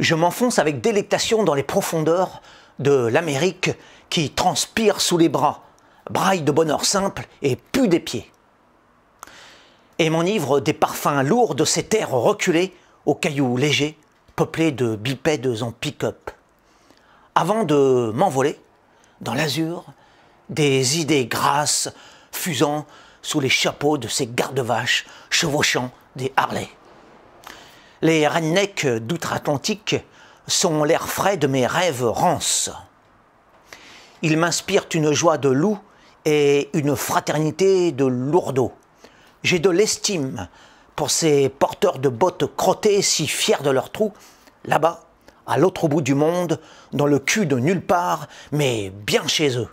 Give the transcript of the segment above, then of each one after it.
je m'enfonce avec délectation dans les profondeurs de l'Amérique qui transpire sous les bras, braille de bonheur simple et pue des pieds. Et m'enivre des parfums lourds de ces terres reculées aux cailloux légers, peuplés de bipèdes en pick-up. Avant de m'envoler, dans l'azur, des idées grasses fusant sous les chapeaux de ces gardes-vaches chevauchant des Harley. Les rednecks d'outre-Atlantique sont l'air frais de mes rêves rances. Ils m'inspirent une joie de loup et une fraternité de lourdeau. J'ai de l'estime pour ces porteurs de bottes crottées si fiers de leur trou, là-bas, à l'autre bout du monde, dans le cul de nulle part, mais bien chez eux.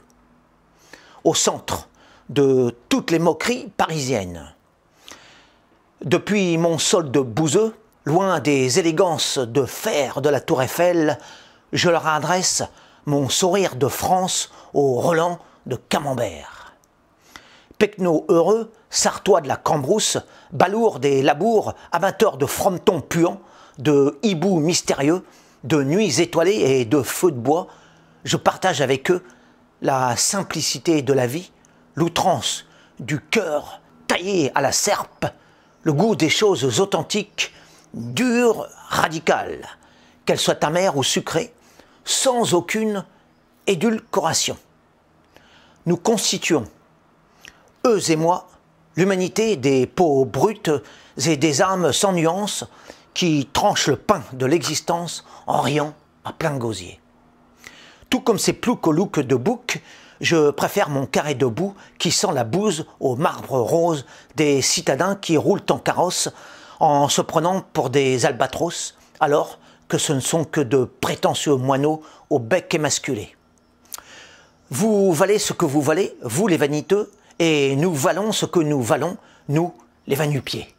Au centre de toutes les moqueries parisiennes. Depuis mon solde bouseux, Loin des élégances de fer de la tour Eiffel, je leur adresse mon sourire de France au Roland de Camembert. Pecno heureux, sartois de la Cambrousse, balourd des labours, amateurs de frometons puants, de hiboux mystérieux, de nuits étoilées et de feux de bois, je partage avec eux la simplicité de la vie, l'outrance du cœur taillé à la serpe, le goût des choses authentiques, dure, radicale, qu'elle soit amère ou sucrée, sans aucune édulcoration. Nous constituons, eux et moi, l'humanité des peaux brutes et des âmes sans nuance qui tranchent le pain de l'existence en riant à plein gosier. Tout comme ces ploucs au look de bouc, je préfère mon carré de boue qui sent la bouse au marbre rose des citadins qui roulent en carrosse en se prenant pour des albatros, alors que ce ne sont que de prétentieux moineaux au bec émasculé. Vous valez ce que vous valez, vous les vaniteux, et nous valons ce que nous valons, nous les vanupiers.